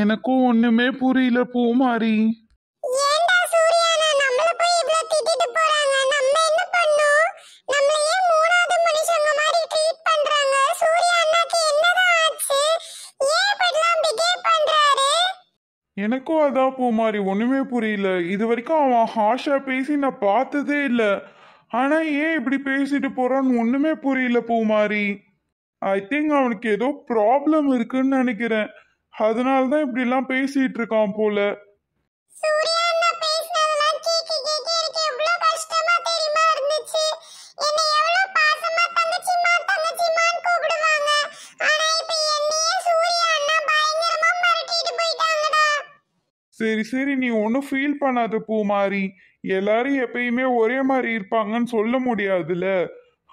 எனக்கும் ஒண்ணுமே புரியல பூமாரி எனக்கும் அதான் பூமாரி ஒன்றுமே புரியல இது வரைக்கும் அவன் ஹாஷா பேசி நான் பார்த்ததே இல்லை ஆனால் ஏன் இப்படி பேசிட்டு போகிறான்னு ஒன்றுமே புரியல பூமாரி ஐ திங்க் அவனுக்கு ஏதோ ப்ராப்ளம் இருக்குன்னு நினைக்கிறேன் அதனால தான் இப்படிலாம் பேசிட்டு இருக்கான் போல சரி சரி நீ ஒன்றும் ஃபீல் பண்ணாத மாதிரி எல்லாரும் எப்பயுமே ஒரே மாதிரி இருப்பாங்கன்னு சொல்ல முடியாதுல்ல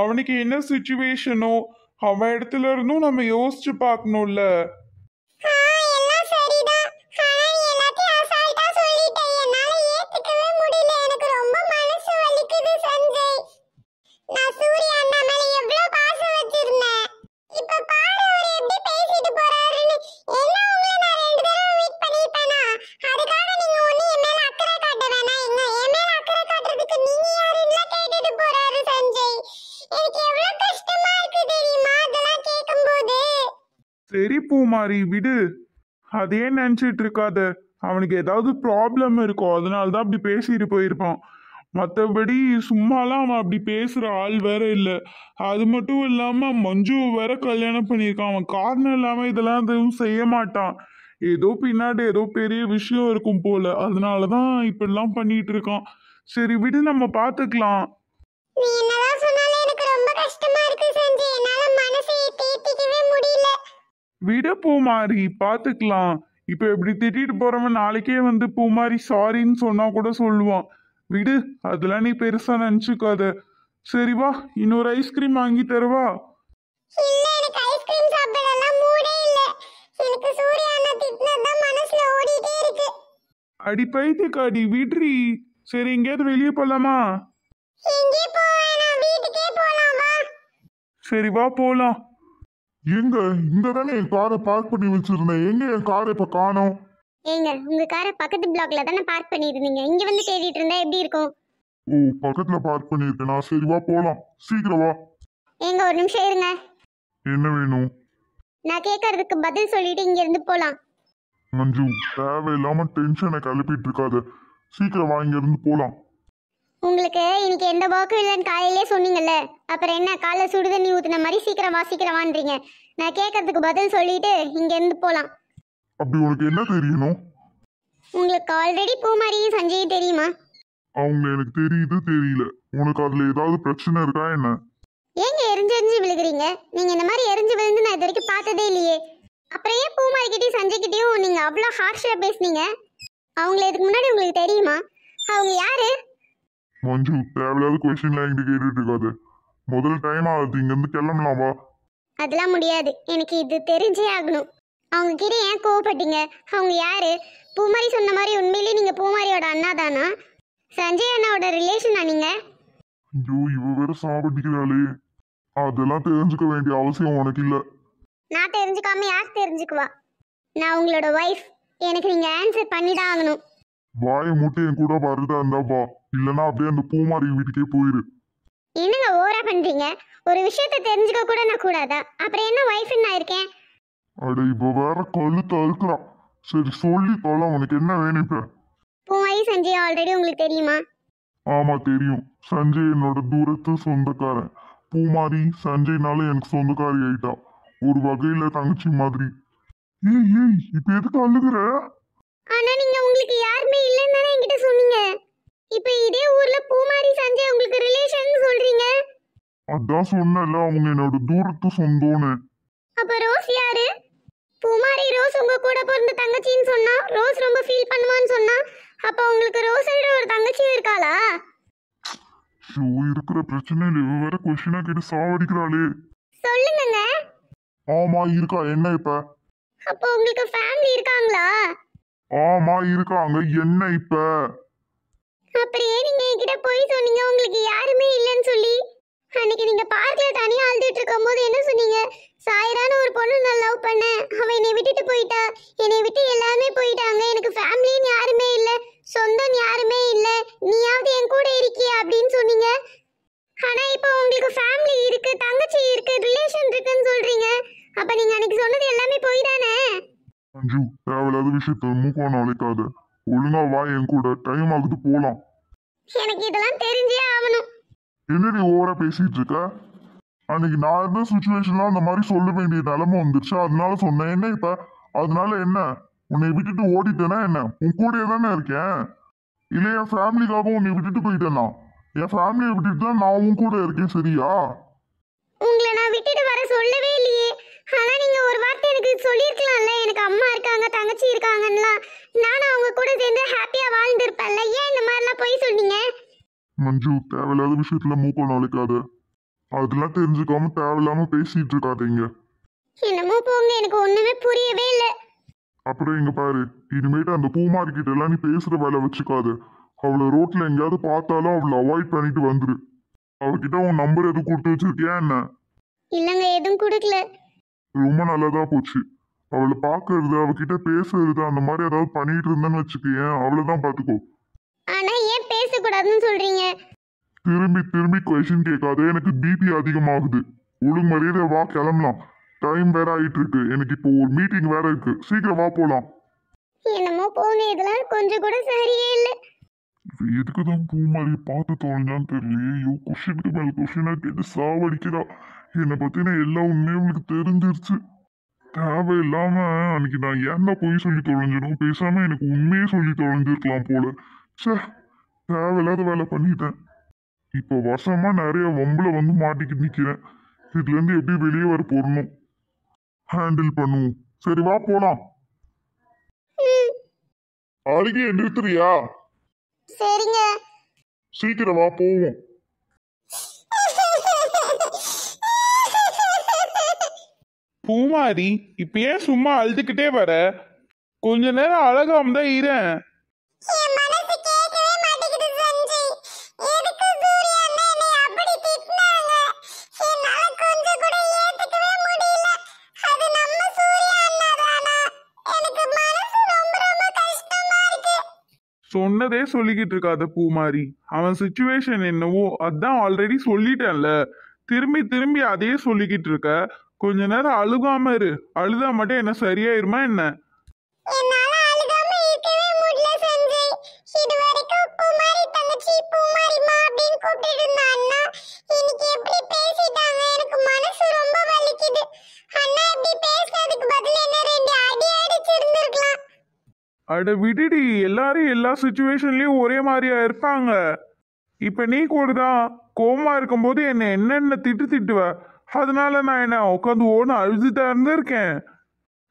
அவனுக்கு என்ன சுச்சுவேஷனோ அவன் இடத்துல இருந்தும் நம்ம யோசிச்சு பார்க்கணும்ல சரி பூமாரி விடு அதே நினச்சிட்டு இருக்காத அவனுக்கு ஏதாவது ப்ராப்ளம் இருக்கும் அதனால தான் அப்படி பேசிட்டு போயிருப்பான் மற்றபடி சும்மாலாம் அவன் அப்படி பேசுகிற ஆள் வேற இல்லை அது மட்டும் இல்லாமல் மஞ்சு வேற கல்யாணம் பண்ணியிருக்கான் அவன் காரணம் இல்லாமல் இதெல்லாம் எதுவும் செய்ய மாட்டான் ஏதோ பின்னாடி ஏதோ பெரிய விஷயம் இருக்கும் போல அதனால தான் இப்படிலாம் பண்ணிட்டு இருக்கான் சரி விடு நம்ம பார்த்துக்கலாம் நீ என்னதான் சொன்னாலும் எனக்கு ரொம்ப கஷ்டமா இருக்கு சஞ்சய் விட பூமாரி பார்த்துக்கலாம் இப்போ எப்படி திட்டிட்டு போறவன் நாளைக்கே வந்து பூமாரி சாரின்னு சொன்னா கூட சொல்லுவான் விடு அதெல்லாம் நீ பெருசா நினைச்சுக்காத சரி வா இன்னொரு ஐஸ்கிரீம் வாங்கி தருவா அடி பைத்தியக்காடி விட்ரி சரி எங்கேயாவது வெளியே போலாமா சரி வா போலாம் எங்க இங்க தானே என் காரை பார்க் பண்ணி வச்சிருந்தேன் எங்க என் காரை இப்ப காணோம் ஏங்க உங்க காரை பக்கத்து பிளாக்ல தானே பார்க் பண்ணிருந்தீங்க இங்க வந்து தேடிட்டு இருந்தா எப்படி இருக்கும் ஓ பக்கத்துல பார்க் பண்ணிருக்கேனா சரி வா போலாம் சீக்கிரம் வா ஏங்க ஒரு நிமிஷம் இருங்க என்ன வேணும் நான் கேக்குறதுக்கு பதில் சொல்லிட்டு இங்க இருந்து போலாம் மஞ்சு தேவையில்லாம டென்ஷனை கலப்பிட்டு இருக்காத சீக்கிரம் வா இங்க இருந்து போலாம் உங்களுக்கு இன்னைக்கு எந்த வாக்கும் இல்லைன்னு காலையிலே சொன்னீங்கல்ல அப்புறம் என்ன காலை சுடுதண்ணி ஊற்றின ஊத்துன மாதிரி சீக்கிரம் வா நான் கேட்கறதுக்கு பதில் சொல்லிட்டு இங்க இருந்து போலாம் அப்படி உனக்கு என்ன தெரியணும் உங்களுக்கு ஆல்ரெடி பூமாரியும் சஞ்சய் தெரியுமா அவங்க எனக்கு தெரியுது தெரியல உனக்கு அதுல ஏதாவது பிரச்சனை இருக்கா என்ன ஏங்க எரிஞ்சு எரிஞ்சு விழுகுறீங்க நீங்க இந்த மாதிரி எரிஞ்சு விழுந்து நான் இது வரைக்கும் பார்த்ததே இல்லையே அப்புறம் ஏன் பூமாரி கிட்டயும் சஞ்சய் கிட்டயும் நீங்க அவ்வளோ ஹார்ஷா பேசுனீங்க அவங்கள இதுக்கு முன்னாடி உங்களுக்கு தெரியுமா அவங்க யாரு மஞ்சு தேவையில்லாத கொஸ்டின்லாம் என்கிட்ட கேட்டுட்டு இருக்காது முதல் டைம் ஆகுது இங்கேருந்து கிளம்பலாம் வா அதெல்லாம் முடியாது எனக்கு இது தெரிஞ்சே ஆகணும் அவங்க கிட்ட ஏன் கோவப்பட்டீங்க அவங்க யாரு பூமாரி சொன்ன மாதிரி உண்மையிலேயே நீங்க பூமாரியோட அண்ணா தானா சஞ்சய் அண்ணாவோட ரிலேஷனா நீங்க ஐயோ இவ வேற சாப்பிட்டுக்கிறாளே அதெல்லாம் தெரிஞ்சுக்க வேண்டிய அவசியம் உனக்கு இல்ல நான் தெரிஞ்சுக்காம யார் தெரிஞ்சுக்குவா நான் உங்களோட ஒய்ஃப் எனக்கு நீங்க ஆன்சர் பண்ணி தான் ஆகணும் வாயை மூட்டு என் கூட வருதா இருந்தா வா இல்லனா அப்படியே அந்த பூமாரி வீட்டுக்கே போயிரு என்னங்க ஓரா பண்றீங்க ஒரு விஷயத்த தெரிஞ்சுக்க கூட நான் கூடாதா அப்புறம் என்ன வைஃப் என்ன இருக்கேன் அட இப்ப வேற கழுத்து அறுக்கலாம் சரி சொல்லி தொலை உனக்கு என்ன வேணும் இப்ப பூமாரி சஞ்சய் ஆல்ரெடி உங்களுக்கு தெரியுமா ஆமா தெரியும் சஞ்சய் என்னோட தூரத்து சொந்தக்காரன் பூமாரி சஞ்சய்னால எனக்கு சொந்தக்காரி ஆயிட்டா ஒரு வகையில தங்கச்சி மாதிரி ஏய் ஏய் இப்ப எதுக்கு அழுகுற ஆனா நீங்க உங்களுக்கு யாருமே இல்லைன்னு தானே என்கிட்ட சொன்னீங்க இப்போ இதே ஊர்ல பூமாரி சஞ்சய் உங்களுக்கு ரிலேஷன் சொல்றீங்க அதான் சொன்னல அவங்க என்னோட தூரத்து சொந்தோனே அப்ப ரோஸ் யாரு பூமாரி ரோஸ் உங்க கூட பிறந்த தங்கச்சின்னு சொன்னா ரோஸ் ரொம்ப ஃபீல் பண்ணுவான்னு சொன்னா அப்ப உங்களுக்கு ரோஸ் ரோஸ்ன்ற ஒரு தங்கச்சி இருக்காளா ஷோ இருக்கிற பிரச்சனையில இவ வேற கொஸ்டினா கேட்டு சாவடிக்கிறாளே சொல்லுங்கங்க ஆமா இருக்கா என்ன இப்ப அப்ப உங்களுக்கு ஃபேமிலி இருக்காங்களா ஆமா இருக்காங்க என்ன இப்ப அப்படியே நீங்க என்கிட்ட போய் சொன்னீங்க உங்களுக்கு யாருமே இல்லைன்னு சொல்லி அன்னைக்கு நீங்க பார்க்ல தனியா அழுதுட்டு இருக்கும்போது என்ன சொன்னீங்க சாயரான ஒரு பொண்ணு நான் லவ் பண்ணேன் அவ என்னை விட்டுட்டு போயிட்டா என்னை விட்டு எல்லாருமே போயிட்டாங்க எனக்கு ஃபேமிலின்னு யாருமே இல்ல சொந்தம் யாருமே இல்ல நீயாவது என் கூட இருக்கிய அப்படின்னு சொன்னீங்க ஆனா இப்போ உங்களுக்கு ஃபேமிலி இருக்கு தங்கச்சி இருக்கு ரிலேஷன் இருக்குன்னு சொல்றீங்க அப்ப நீங்க அஞ்சு தேவையில்லாத விஷயத்த மூக்கோன அழைக்காத ஒழுங்கா வா என் கூட டைம் ஆகுது போலாம் எனக்கு இதெல்லாம் தெரிஞ்சே ஆகணும் என்னடி ஓவரா பேசிட்டு இருக்க அன்னைக்கு நான் இருந்த சுச்சுவேஷன்லாம் அந்த மாதிரி சொல்ல வேண்டிய நிலைமை வந்துருச்சு அதனால சொன்னேன் என்ன இப்ப அதனால என்ன உன்னை விட்டுட்டு ஓடிட்டேனா என்ன உன் கூட தானே இருக்கேன் இல்லை என் ஃபேமிலிக்காக உன்னை விட்டுட்டு போயிட்டேனா என் ஃபேமிலியை விட்டுட்டு தான் நான் உன் கூட இருக்கேன் சரியா உங்களை நான் விட்டுட்டு வர சொல்லவே இல்லையே ஆனா நீங்க ஒரு வார்த்தை சொல்லிருக்கலாம்ல எனக்கு அம்மா இருக்காங்க தங்கச்சி இருக்காங்கன்னுலாம் நானும் அவங்க கூட சேர்ந்து ஹாப்பியாக வாழ்ந்துருப்பேன்ல ஏன் இந்த எல்லாம் போய் சொன்னீங்க மஞ்சு தேவையில்லாத விஷயத்துல மூக்கம் நாளைக்காத அதெல்லாம் தெரிஞ்சுக்காம தேவையில்லாம பேசிட்டு இருக்காதீங்க என்னமோ போங்க எனக்கு ஒண்ணுமே புரியவே இல்ல அப்புறம் இங்க பாரு இனிமேட்டு அந்த பூ மார்க்கெட் எல்லாம் நீ பேசுற வேலை வச்சுக்காத அவளை ரோட்ல எங்கேயாவது பார்த்தாலும் அவளை அவாய்ட் பண்ணிட்டு வந்துரு அவகிட்ட உன் நம்பர் எதுவும் கொடுத்து வச்சிருக்கியா என்ன இல்லங்க எதுவும் கொடுக்கல ரொம்ப நல்லதா போச்சு அவளை பாக்குறது அவகிட்ட பேசுறது அந்த மாதிரி ஏதாவது பண்ணிட்டு இருந்தேன்னு வச்சுக்கேன் அவளைதான் பாத்துக்கோ ஆனா ஏன் பேசக்கூடாதுன்னு சொல்றீங்க திரும்பி திரும்பி கொஷின் கேட்காத எனக்கு பிபி அதிகமாகுது ஒழுங்கு மரியாதை வா கிளம்பலாம் டைம் வேற ஆயிட்டு இருக்கு எனக்கு இப்போ ஒரு மீட்டிங் வேற இருக்கு சீக்கிரம் வா போலாம் என்னமோ போங்க இதெல்லாம் கொஞ்சம் கூட சரியே இல்ல எதுக்கு தான் மாதிரி பார்த்து தோணுதான்னு தெரியலயோ ஐயோ கொஷினுக்கு மேல குஷினா கேட்டு சாவடிக்கிறா என்னை பத்தின எல்லா உண்மையும் உங்களுக்கு தெரிஞ்சிருச்சு தேவை இல்லாம அன்னைக்கு நான் என்ன பொய் சொல்லி தொலைஞ்சிடும் பேசாம எனக்கு உண்மையே சொல்லி தொலைஞ்சிருக்கலாம் போல சே தேவையில்லாத வேலை பண்ணிட்டேன் இப்போ வருஷமா நிறைய வம்புல வந்து மாட்டிக்கிட்டு நிக்கிறேன் இதுல இருந்து எப்படி வெளியே வர போடணும் ஹேண்டில் பண்ணுவோம் சரி வா போலாம் அருகே நிறுத்துறியா சரிங்க சீக்கிரம் வா போவோம் பூமாரி இப்ப ஏன் சும்மா அழுதுகிட்டே வர கொஞ்ச நேரம் அழகாம தான் சொன்னதே சொல்லிக்கிட்டு இருக்காத பூமாரி அவன் சுச்சுவேஷன் என்னவோ அதான் ஆல்ரெடி சொல்லிட்டேன்ல திரும்பி திரும்பி அதையே சொல்லிக்கிட்டு இருக்க கொஞ்ச நேரம் அழுகாம இரு அழுதா மட்டும் என்ன சரியாயிருமா என்ன அட விடுடி எல்லாரும் எல்லா சுச்சுவேஷன்லயும் ஒரே மாதிரியா இருப்பாங்க இப்ப நீ கூட தான் கோமா இருக்கும்போது என்ன என்னென்ன திட்டு திட்டுவ அதனால நான் என்ன உட்காந்து ஓன அழுதுட்டா இருந்திருக்கேன்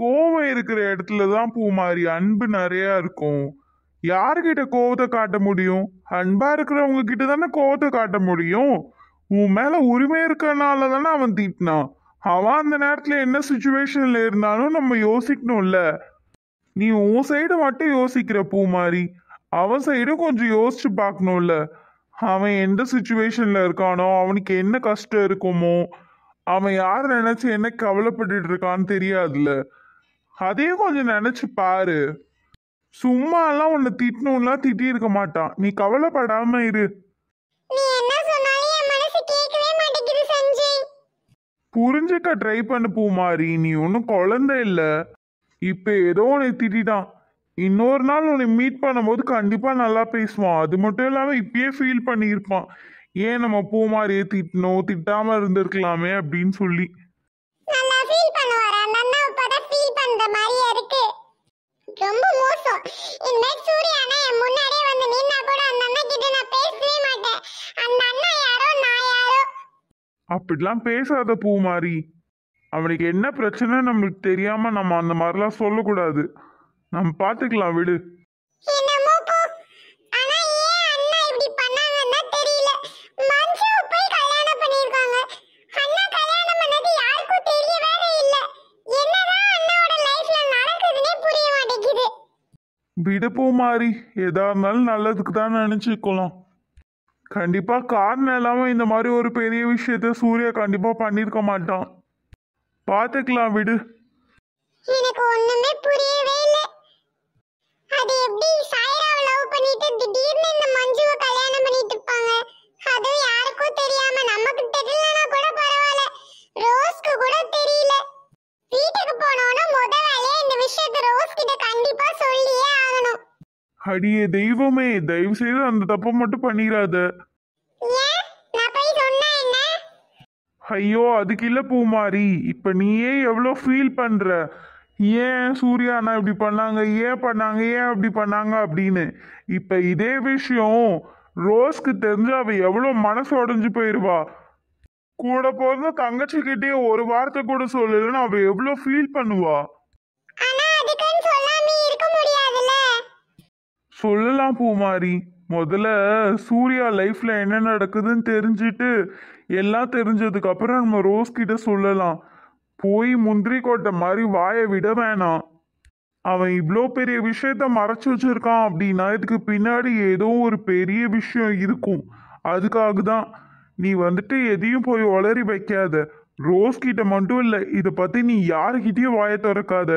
கோவம் இருக்கிற இடத்துல தான் பூ மாதிரி அன்பு நிறையா இருக்கும் யார்கிட்ட கோவத்தை காட்ட முடியும் அன்பா இருக்கிறவங்க கிட்ட தானே கோவத்தை காட்ட முடியும் உன் மேல உரிமை இருக்கனால தானே அவன் தீட்டினான் அவன் அந்த நேரத்துல என்ன சுச்சுவேஷன்ல இருந்தாலும் நம்ம யோசிக்கணும்ல நீ உன் சைடு மட்டும் யோசிக்கிற பூ மாதிரி அவன் சைடும் கொஞ்சம் யோசிச்சு பார்க்கணும்ல அவன் எந்த சுச்சுவேஷன்ல இருக்கானோ அவனுக்கு என்ன கஷ்டம் இருக்குமோ அவன் யார் நினைச்சு என்ன கவலைப்பட்டு இருக்கான்னு தெரியாதுல்ல அதையும் கொஞ்சம் நினைச்சு பாரு சும்மாலாம் உன்னை திட்டணும்லாம் திட்டி இருக்க மாட்டான் நீ கவலைப்படாம இரு புரிஞ்சுக்க ட்ரை பண்ணு பூமாரி நீ ஒன்றும் குழந்தை இல்லை இப்போ ஏதோ உனக்கு திட்டான் இன்னொரு நாள் உன்னை மீட் பண்ணும்போது கண்டிப்பாக நல்லா பேசுவான் அது மட்டும் இல்லாமல் இப்பயே ஃபீல் பண்ணியிருப்பான் ஏன் நம்ம பூ மாதிரி திட்டணும் திட்டாம இருந்திருக்கலாமே அப்படின்னு சொல்லி நல்லா ஃபீல் பண்ணுவாரா நன்னா இப்பதான் ஃபீல் பண்ற மாதிரி இருக்கு ரொம்ப மோசம் இந்த இன்மேல் சூர்யானா என் முன்னாடியே வந்து நின்னா கூட அந்த அண்ணா கிட்ட நான் பேசவே மாட்டேன் அந்த அண்ணா யாரோ நான் யாரோ அப்படிலாம் பேசாத பூ மாதிரி அவனுக்கு என்ன பிரச்சனை நம்மளுக்கு தெரியாம நம்ம அந்த மாதிரிலாம் சொல்லக்கூடாது நம்ம பார்த்துக்கலாம் விடு விடுப்போம் மாதிரி எதா இருந்தாலும் நல்லதுக்கு தான் நினச்சிக்கலாம் கண்டிப்பாக காரணம் இல்லாமல் இந்த மாதிரி ஒரு பெரிய விஷயத்த சூர்யா கண்டிப்பாக பண்ணியிருக்க மாட்டான் பார்த்துக்கலாம் விடு எனக்கு ஒண்ணுமே புரியல அடியே தெய்வமே தயவு செய்து அந்த தப்பை மட்டும் பண்ணிடாத ஐயோ அதுக்கு இல்லை பூமாரி இப்போ நீயே எவ்வளோ ஃபீல் பண்ணுற ஏன் சூர்யா அண்ணா இப்படி பண்ணாங்க ஏன் பண்ணாங்க ஏன் அப்படி பண்ணாங்க அப்படின்னு இப்போ இதே விஷயம் ரோஸ்க்கு தெரிஞ்சு அவ எவ்வளோ மனசு உடஞ்சு போயிடுவா கூட போகிறத கிட்டே ஒரு வார்த்தை கூட சொல்லலைன்னு அவள் எவ்வளோ ஃபீல் பண்ணுவா சொல்லலாம் பூமாரி முதல்ல சூர்யா லைஃப்ல என்ன நடக்குதுன்னு தெரிஞ்சுட்டு எல்லாம் தெரிஞ்சதுக்கு அப்புறம் நம்ம ரோஸ் கிட்ட சொல்லலாம் போய் முந்திரி கோட்டை மாதிரி வாயை விட வேணாம் அவன் இவ்வளோ பெரிய விஷயத்த மறைச்சு வச்சிருக்கான் அப்படின்னா இதுக்கு பின்னாடி ஏதோ ஒரு பெரிய விஷயம் இருக்கும் அதுக்காக தான் நீ வந்துட்டு எதையும் போய் வளரி வைக்காத ரோஸ் கிட்ட மட்டும் இல்லை இதை பற்றி நீ யாருக்கிட்டேயும் வாயை திறக்காத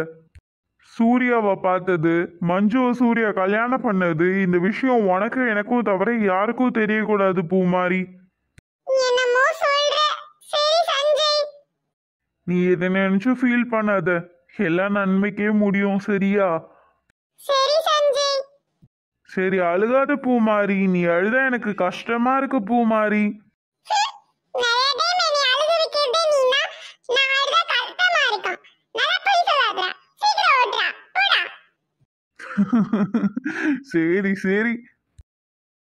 சூர்யாவை பார்த்தது மஞ்சுவை சூர்யா கல்யாணம் பண்ணது இந்த விஷயம் உனக்கு எனக்கும் தவிர யாருக்கும் தெரியக்கூடாது பூமாரி நீ எதை நினைச்சு ஃபீல் பண்ணாத எல்லாம் நன்மைக்கே முடியும் சரியா சரி அழுகாத பூமாரி நீ அழுத எனக்கு கஷ்டமா இருக்கு பூமாரி Siri, Siri.